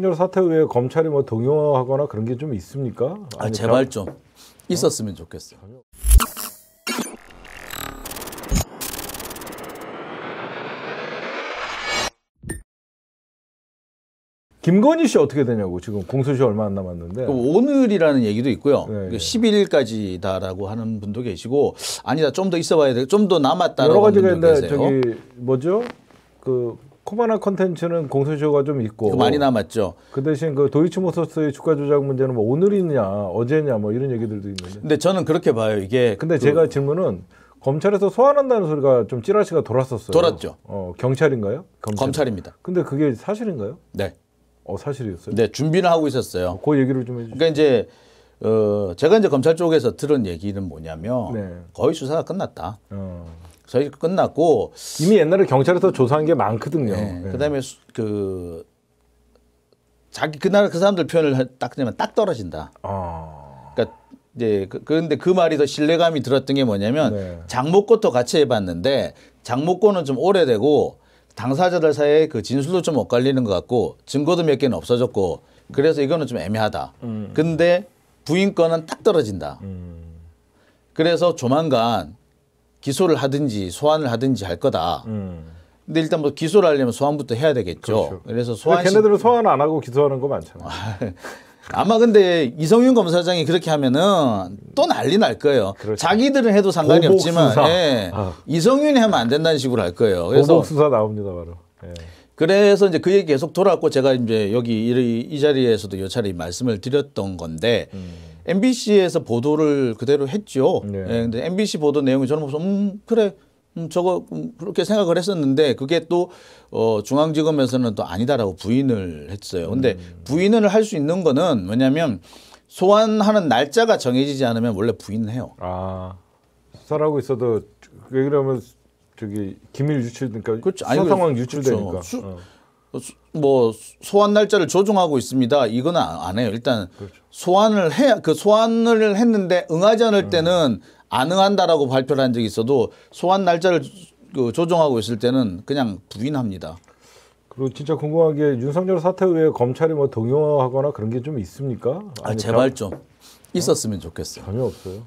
신열 사태 후에 검찰이 뭐 동요하거나 그런 게 좀 있습니까? 아아 제발 좀 있었으면 어? 좋겠어. 전혀... 김건희 씨 어떻게 되냐고 지금 공소시 효 얼마 안 남았는데 그 오늘이라는 얘기도 있고요. 네, 11일까지다라고 그 하는 분도 계시고 아니다 좀 더 있어봐야 돼, 좀 더 남았다. 여러 가지가 있는데 저기 뭐죠? 그 코바나 컨텐츠는 공소시효가 좀 있고 많이 남았죠. 그 대신 그 도이치모터스의 주가 조작 문제는 뭐 오늘이냐 어제냐 뭐 이런 얘기들도 있는데. 근데 저는 그렇게 봐요 이게. 근데 그... 제가 질문은 검찰에서 소환한다는 소리가 좀 찌라시가 돌았었어요. 돌았죠. 어 경찰인가요? 검찰. 입니다 근데 그게 사실인가요? 네. 어 사실이었어요. 네 준비는 하고 있었어요. 그 얘기를 좀 해주세요. 그러니까 이제 어 제가 이제 검찰 쪽에서 들은 얘기는 뭐냐면 네. 거의 수사가 끝났다. 어. 저희 끝났고 이미 옛날에 경찰에서 조사한 게 많거든요. 네. 네. 그다음에 수, 그 자기 그날 그 사람들 표현을 딱 그냥 딱 떨어진다. 아. 그러니까 이제 그, 런데그 말이 더 신뢰감이 들었던 게 뭐냐면 네. 장모꽃도 같이 해봤는데 장모꽃는좀 오래되고 당사자들 사이에 그 진술도 좀 엇갈리는 것 같고 증거도 몇 개는 없어졌고 그래서 이거는 좀 애매하다. 음. 근데 부인 거는 딱 떨어진다. 음. 그래서 조만간 기소를 하든지 소환을 하든지 할 거다. 음. 근데 일단 뭐 기소를 하려면 소환부터 해야 되겠죠. 그렇죠. 그래서 소환 걔네들은 소환 안 하고 기소하는 거 많잖아요. 아, 아마 근데 이성윤 검사장이 그렇게 하면은 또 난리 날 거예요. 그렇죠. 자기들은 해도 상관이 없지만 예, 아. 이성윤이 하면 안 된다는 식으로 할 거예요. 그래서 수사 나옵니다 바로. 예. 그래서 이제 그 얘기 계속 돌아왔고 제가 이제 여기 이, 이 자리에서도 요 차례 말씀을 드렸던 건데 음. MBC에서 보도를 그대로 했죠. 네. 예, 근데 MBC 보도 내용이 저는 무슨 음 그래 음, 저거 음, 그렇게 생각을 했었는데 그게 또 어, 중앙지검에서는 또 아니다라고 부인을 했어요. 근데 음. 부인을 할 수 있는 거는 뭐냐면 소환하는 날짜가 정해지지 않으면 원래 부인을 해요. 아 수사하고 있어도 왜 그러면 저기 기밀 유출 그러니까 그렇죠. 수사 상황 그렇죠. 유출되니까. 그렇죠. 수, 어. 뭐 소환 날짜를 조정하고 있습니다. 이건 아, 안 해요. 일단 그렇죠. 소환을 해야 그 소환을 했는데 응하지 않을 음. 때는 안 응한다라고 발표를 한 적이 있어도 소환 날짜를 그 조정하고 있을 때는 그냥 부인합니다. 그리고 진짜 궁금한 게 윤석열 사태 후에 검찰이 뭐 동요하거나 그런 게 좀 있습니까? 아 제발 좀 있었으면 좋겠어요. 전혀 없어요.